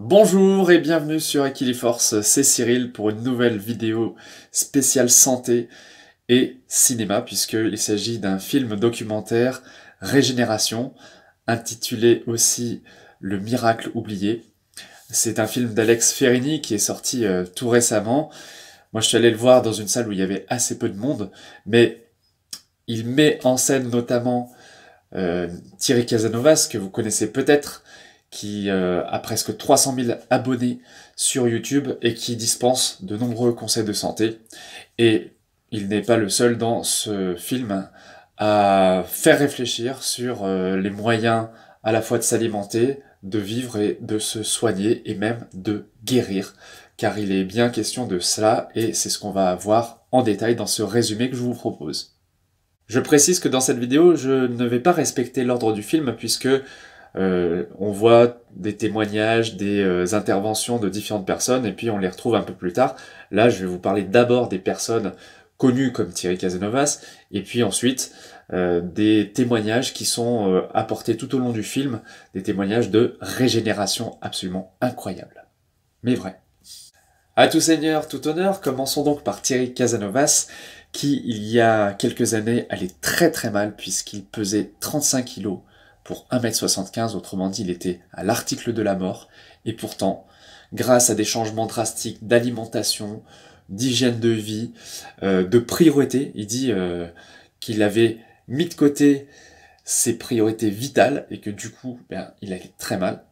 Bonjour et bienvenue sur Equiliforce, c'est Cyril pour une nouvelle vidéo spéciale santé et cinéma puisqu'il s'agit d'un film documentaire Régénération intitulé aussi Le miracle oublié. C'est un film d'Alex Ferrini qui est sorti euh, tout récemment. Moi je suis allé le voir dans une salle où il y avait assez peu de monde mais il met en scène notamment euh, Thierry Casanovas que vous connaissez peut-être qui euh, a presque 300 000 abonnés sur YouTube et qui dispense de nombreux conseils de santé. Et il n'est pas le seul dans ce film à faire réfléchir sur euh, les moyens à la fois de s'alimenter, de vivre et de se soigner et même de guérir. Car il est bien question de cela et c'est ce qu'on va voir en détail dans ce résumé que je vous propose. Je précise que dans cette vidéo, je ne vais pas respecter l'ordre du film puisque euh, on voit des témoignages, des euh, interventions de différentes personnes, et puis on les retrouve un peu plus tard. Là, je vais vous parler d'abord des personnes connues comme Thierry Casanovas, et puis ensuite euh, des témoignages qui sont apportés tout au long du film, des témoignages de régénération absolument incroyable, mais vrai. À tout seigneur, tout honneur, commençons donc par Thierry Casanovas, qui il y a quelques années allait très très mal puisqu'il pesait 35 kilos pour 1m75, autrement dit il était à l'article de la mort, et pourtant, grâce à des changements drastiques d'alimentation, d'hygiène de vie, euh, de priorité, il dit euh, qu'il avait mis de côté ses priorités vitales et que du coup, ben, il allait très mal.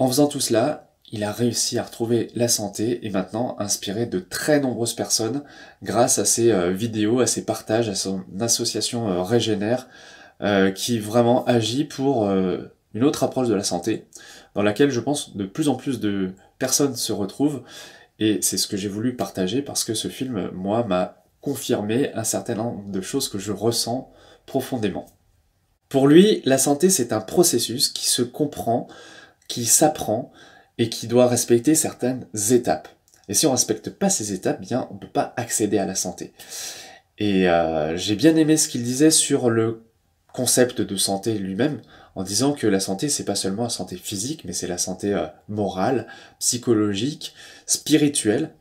En faisant tout cela, il a réussi à retrouver la santé et maintenant inspiré de très nombreuses personnes grâce à ses euh, vidéos, à ses partages, à son association Régénère, euh, qui vraiment agit pour euh, une autre approche de la santé, dans laquelle je pense de plus en plus de personnes se retrouvent, et c'est ce que j'ai voulu partager parce que ce film, moi, m'a confirmé un certain nombre de choses que je ressens profondément. Pour lui, la santé, c'est un processus qui se comprend, qui s'apprend, et qui doit respecter certaines étapes. Et si on ne respecte pas ces étapes, bien, on ne peut pas accéder à la santé. Et euh, j'ai bien aimé ce qu'il disait sur le concept de santé lui-même en disant que la santé c'est pas seulement la santé physique mais c'est la santé euh, morale, psychologique, spirituelle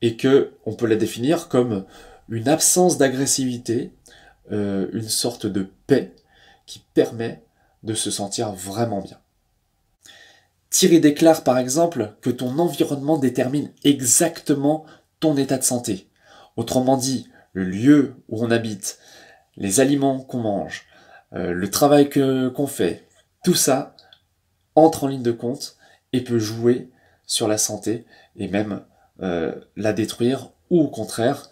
et que on peut la définir comme une absence d'agressivité, euh, une sorte de paix qui permet de se sentir vraiment bien. Thierry déclare par exemple que ton environnement détermine exactement ton état de santé. Autrement dit, le lieu où on habite, les aliments qu'on mange, euh, le travail que, qu'on fait, tout ça entre en ligne de compte et peut jouer sur la santé et même euh, la détruire ou au contraire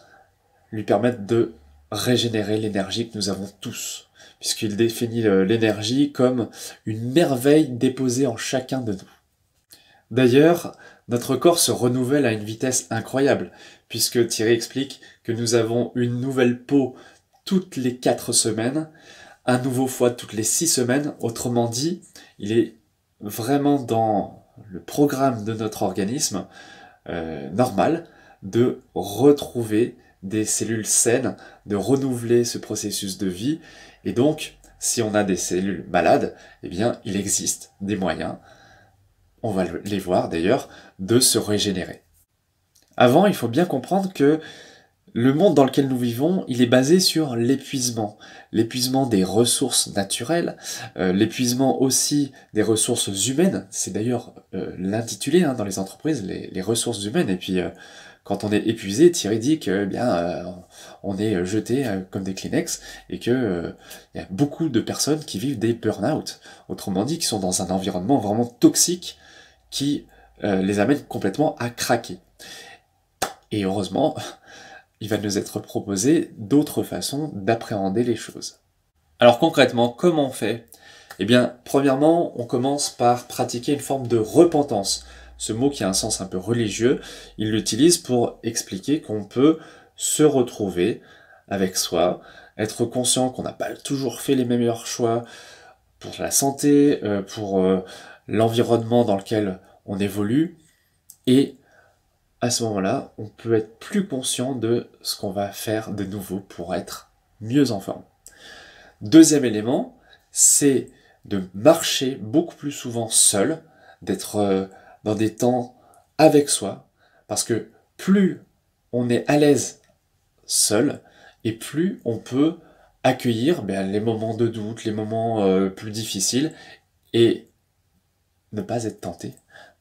lui permettre de régénérer l'énergie que nous avons tous, puisqu'il définit euh, l'énergie comme une merveille déposée en chacun de nous. D'ailleurs, notre corps se renouvelle à une vitesse incroyable, puisque Thierry explique que nous avons une nouvelle peau toutes les quatre semaines, un nouveau fois toutes les six semaines. Autrement dit, il est vraiment dans le programme de notre organisme euh, normal de retrouver des cellules saines, de renouveler ce processus de vie. Et donc, si on a des cellules malades, eh bien, il existe des moyens, on va les voir d'ailleurs, de se régénérer. Avant, il faut bien comprendre que le monde dans lequel nous vivons, il est basé sur l'épuisement, l'épuisement des ressources naturelles, euh, l'épuisement aussi des ressources humaines, c'est d'ailleurs euh, l'intitulé hein, dans les entreprises, les, ressources humaines, et puis euh, quand on est épuisé, Thierry dit que eh bien on est jeté comme des Kleenex et que il y a beaucoup de personnes qui vivent des burn-out, autrement dit qui sont dans un environnement vraiment toxique qui les amène complètement à craquer. Et heureusement, il va nous être proposé d'autres façons d'appréhender les choses. Alors concrètement, comment on fait Eh bien, premièrement, on commence par pratiquer une forme de repentance. Ce mot qui a un sens un peu religieux, il l'utilise pour expliquer qu'on peut se retrouver avec soi, être conscient qu'on n'a pas toujours fait les meilleurs choix pour la santé, euh, pour euh, l'environnement dans lequel on évolue, et à ce moment-là, on peut être plus conscient de ce qu'on va faire de nouveau pour être mieux en forme. Deuxième élément, c'est de marcher beaucoup plus souvent seul, d'être euh, dans des temps avec soi, parce que plus on est à l'aise seul, et plus on peut accueillir ben, les moments de doute, les moments euh, plus difficiles, et ne pas être tenté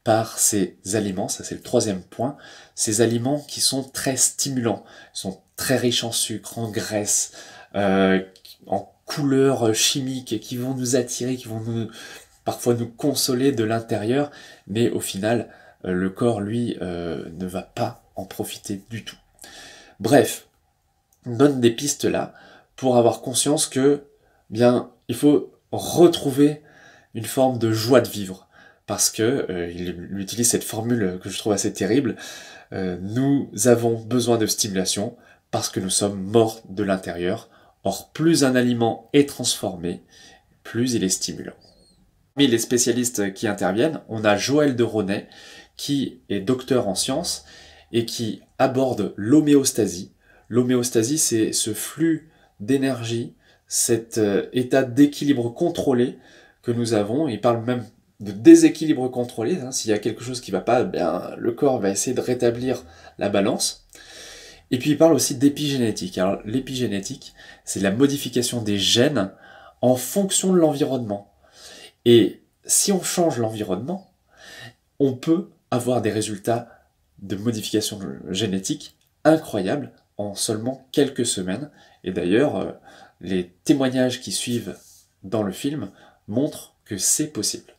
par ces aliments, ça c'est le troisième point, ces aliments qui sont très stimulants, sont très riches en sucre, en graisse, euh, en couleurs euh, chimiques, qui vont nous attirer, qui vont nous parfois nous consoler de l'intérieur, mais au final, euh, le corps, lui, ne va pas en profiter du tout. Bref, donne des pistes là pour avoir conscience que, bien, il faut retrouver une forme de joie de vivre parce que euh, il, utilise cette formule que je trouve assez terrible. Euh, nous avons besoin de stimulation parce que nous sommes morts de l'intérieur. Or, plus un aliment est transformé, plus il est stimulant. Parmi les spécialistes qui interviennent, on a Joël de Ronet, qui est docteur en sciences et qui aborde l'homéostasie. L'homéostasie, c'est ce flux d'énergie, cet euh, état d'équilibre contrôlé que nous avons. Il parle même de déséquilibre contrôlé. Hein. S'il y a quelque chose qui va pas, ben, le corps va essayer de rétablir la balance. Et puis il parle aussi d'épigénétique. Alors l'épigénétique, c'est la modification des gènes en fonction de l'environnement. Et si on change l'environnement, on peut avoir des résultats de modification génétique incroyables en seulement quelques semaines. Et d'ailleurs, euh, les témoignages qui suivent dans le film montrent que c'est possible.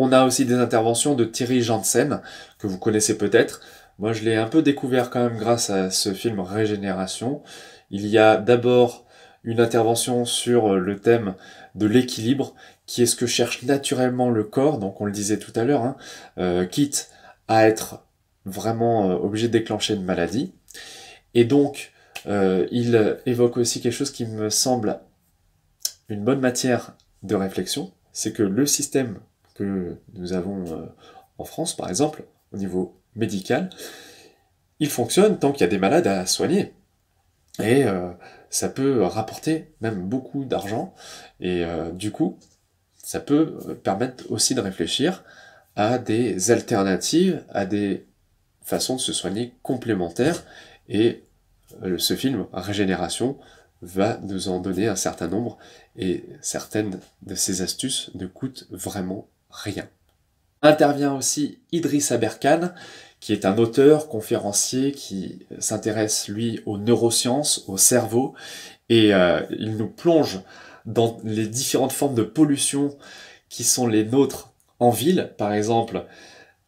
On a aussi des interventions de Thierry Janssen, que vous connaissez peut-être. Moi, je l'ai un peu découvert quand même grâce à ce film Régénération. Il y a d'abord une intervention sur euh, le thème de l'équilibre, qui est ce que cherche naturellement le corps, donc on le disait tout à l'heure, hein, euh, quitte à être vraiment euh, obligé de déclencher une maladie. Et donc, il évoque aussi quelque chose qui me semble une bonne matière de réflexion, c'est que le système nous avons euh, en France, par exemple, au niveau médical, il fonctionne tant qu'il y a des malades à soigner. Et euh, ça peut rapporter même beaucoup d'argent. Et euh, du coup, ça peut permettre aussi de réfléchir à des alternatives, à des façons de se soigner complémentaires. Et ce film, Régénération, va nous en donner un certain nombre. Et certaines de ces astuces ne coûtent vraiment rien. Intervient aussi Idriss Aberkan, qui est un auteur, conférencier, qui euh, s'intéresse, lui, aux neurosciences, au cerveau, et euh, il nous plonge dans les différentes formes de pollution qui sont les nôtres en ville, par exemple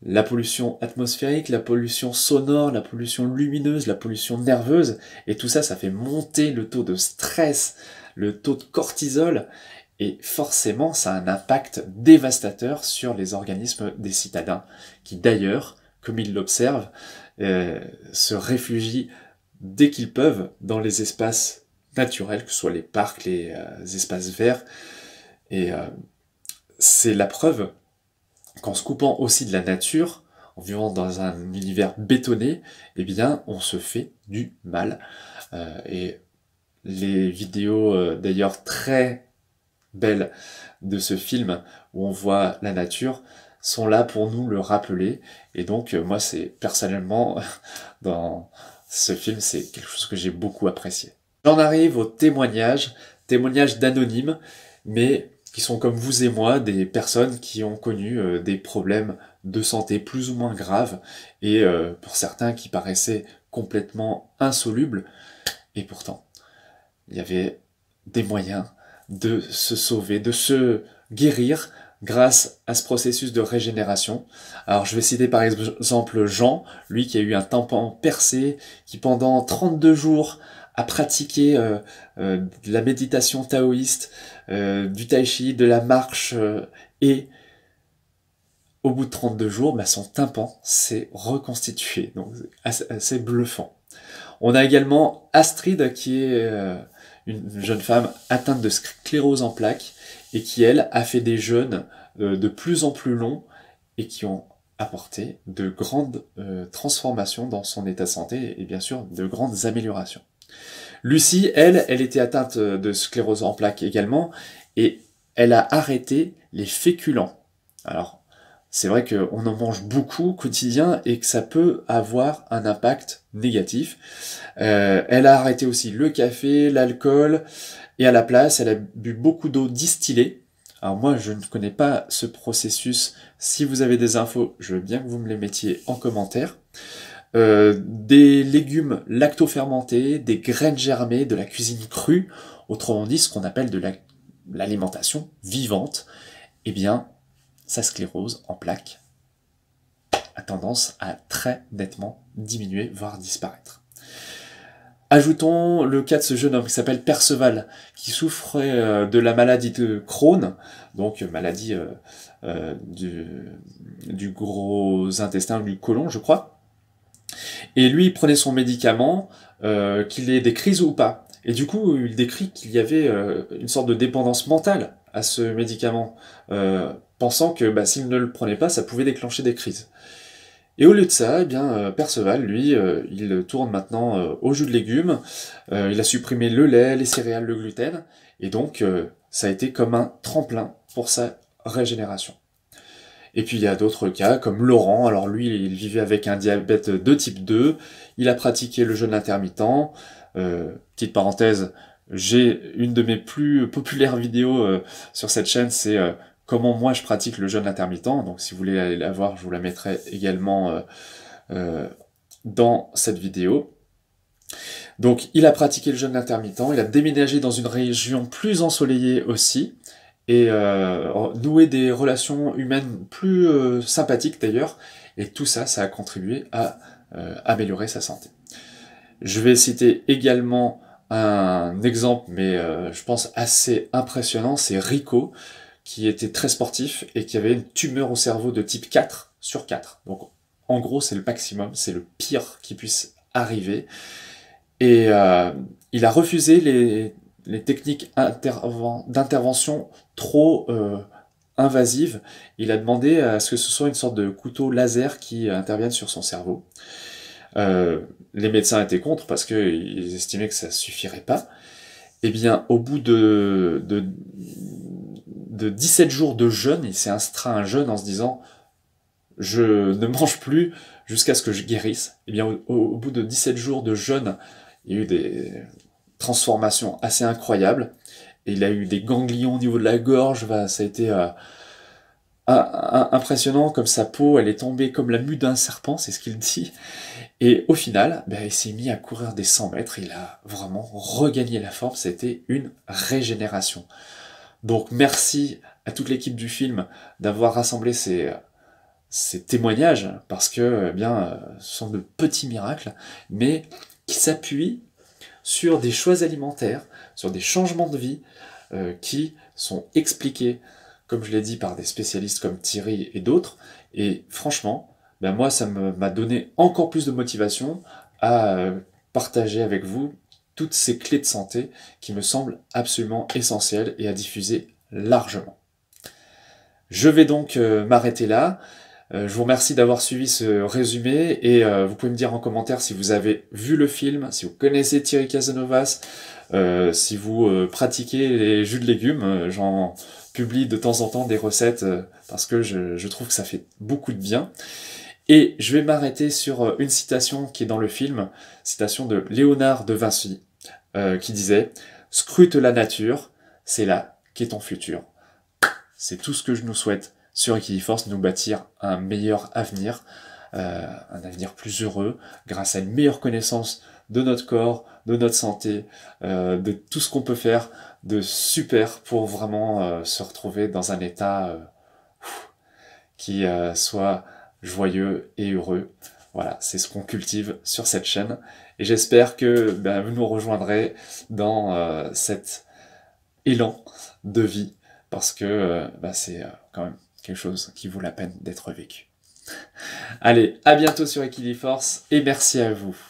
la pollution atmosphérique, la pollution sonore, la pollution lumineuse, la pollution nerveuse, et tout ça, ça fait monter le taux de stress, le taux de cortisol, et forcément, ça a un impact dévastateur sur les organismes des citadins, qui d'ailleurs, comme ils l'observent, euh, se réfugient dès qu'ils peuvent dans les espaces naturels, que ce soit les parcs, les euh, espaces verts. Et euh, c'est la preuve qu'en se coupant aussi de la nature, en vivant dans un univers bétonné, eh bien, on se fait du mal. et les vidéos d'ailleurs très belles de ce film où on voit la nature sont là pour nous le rappeler. Et donc, euh, moi, c'est personnellement, dans ce film, c'est quelque chose que j'ai beaucoup apprécié. J'en arrive aux témoignages, témoignages d'anonymes, mais qui sont comme vous et moi, des personnes qui ont connu euh, des problèmes de santé plus ou moins graves, et euh, pour certains qui paraissaient complètement insolubles, et pourtant, il y avait des moyens de se sauver, de se guérir grâce à ce processus de régénération. Alors je vais citer par exemple Jean, lui qui a eu un tympan percé, qui pendant 32 jours a pratiqué euh, euh, la méditation taoïste, euh, du tai chi, de la marche, et au bout de 32 jours, bah, son tympan s'est reconstitué. Donc assez, assez, bluffant. On a également Astrid qui est une jeune femme atteinte de sclérose en plaques et qui, elle, a fait des jeûnes euh, de plus en plus longs et qui ont apporté de grandes euh, transformations dans son état de santé et bien sûr de grandes améliorations. Lucie, elle, elle était atteinte euh, de sclérose en plaques également et elle a arrêté les féculents. Alors, c'est vrai qu'on en mange beaucoup quotidien et que ça peut avoir un impact négatif. Euh, elle a arrêté aussi le café, l'alcool, et à la place, elle a bu beaucoup d'eau distillée. Alors moi, je ne connais pas ce processus. Si vous avez des infos, je veux bien que vous me les mettiez en commentaire. Euh, des légumes lactofermentés, des graines germées, de la cuisine crue, autrement dit ce qu'on appelle de l'alimentation vivante, eh bien sa sclérose en plaques a tendance à très nettement diminuer, voire disparaître. Ajoutons le cas de ce jeune homme qui s'appelle Perceval, qui souffrait euh, de la maladie de Crohn, donc euh, maladie euh, du, gros intestin, du côlon, je crois. Et lui, il prenait son médicament, qu'il ait des crises ou pas. Et du coup, il décrit qu'il y avait une sorte de dépendance mentale à ce médicament, euh, pensant que bah, s'il ne le prenait pas, ça pouvait déclencher des crises. Et au lieu de ça, eh bien, euh, Perceval, lui, euh, il tourne maintenant au jus de légumes, il a supprimé le lait, les céréales, le gluten, et donc ça a été comme un tremplin pour sa régénération. Et puis il y a d'autres cas comme Laurent, alors lui il vivait avec un diabète de type 2, il a pratiqué le jeûne intermittent, petite parenthèse, j'ai une de mes plus populaires vidéos euh, sur cette chaîne, c'est euh, comment moi je pratique le jeûne intermittent. Donc si vous voulez aller la voir, je vous la mettrai également euh, dans cette vidéo. Donc il a pratiqué le jeûne intermittent, il a déménagé dans une région plus ensoleillée aussi et noué des relations humaines plus sympathiques d'ailleurs. Et tout ça, ça a contribué à améliorer sa santé. Je vais citer également un exemple, mais euh, je pense assez impressionnant, c'est Rico, qui était très sportif et qui avait une tumeur au cerveau de type 4 sur 4. Donc en gros, c'est le maximum, c'est le pire qui puisse arriver. Et euh, il a refusé les, techniques d'intervention trop euh, invasives. Il a demandé à ce que ce soit une sorte de couteau laser qui intervienne sur son cerveau. Euh, les médecins étaient contre parce qu'ils estimaient que ça suffirait pas. Eh bien, au bout de, de, 17 jours de jeûne, il s'est instrat un jeûne en se disant je ne mange plus jusqu'à ce que je guérisse. Eh bien, au, bout de 17 jours de jeûne, il y a eu des transformations assez incroyables. Et il a eu des ganglions au niveau de la gorge. ça a été euh, impressionnant comme sa peau, elle est tombée comme la mue d'un serpent, c'est ce qu'il dit. Et au final, ben, il s'est mis à courir des 100 mètres, il a vraiment regagné la forme, c'était une régénération. Donc merci à toute l'équipe du film d'avoir rassemblé ces, témoignages, parce que eh bien, euh, ce sont de petits miracles, mais qui s'appuient sur des choix alimentaires, sur des changements de vie euh, qui sont expliqués, comme je l'ai dit, par des spécialistes comme Thierry et d'autres. Et franchement, ben moi, ça m'a donné encore plus de motivation à euh, partager avec vous toutes ces clés de santé qui me semblent absolument essentielles et à diffuser largement. Je vais donc euh, m'arrêter là. Euh, je vous remercie d'avoir suivi ce résumé et vous pouvez me dire en commentaire si vous avez vu le film, si vous connaissez Thierry Casanovas, si vous pratiquez les jus de légumes. J'en publie de temps en temps des recettes parce que je trouve que ça fait beaucoup de bien. Et je vais m'arrêter sur euh, une citation qui est dans le film, citation de Léonard de Vinci, euh, qui disait Scrute la nature, c'est là qu'est ton futur. C'est tout ce que je nous souhaite sur Force, nous bâtir un meilleur avenir, euh, un avenir plus heureux, grâce à une meilleure connaissance de notre corps, de notre santé, de tout ce qu'on peut faire de super pour vraiment se retrouver dans un état qui soit joyeux et heureux. Voilà, c'est ce qu'on cultive sur cette chaîne. Et j'espère que bah, vous nous rejoindrez dans euh, cet élan de vie, parce que euh, bah, c'est euh, quand même quelque chose qui vaut la peine d'être vécu. Allez, à bientôt sur Equiliforce, et merci à vous.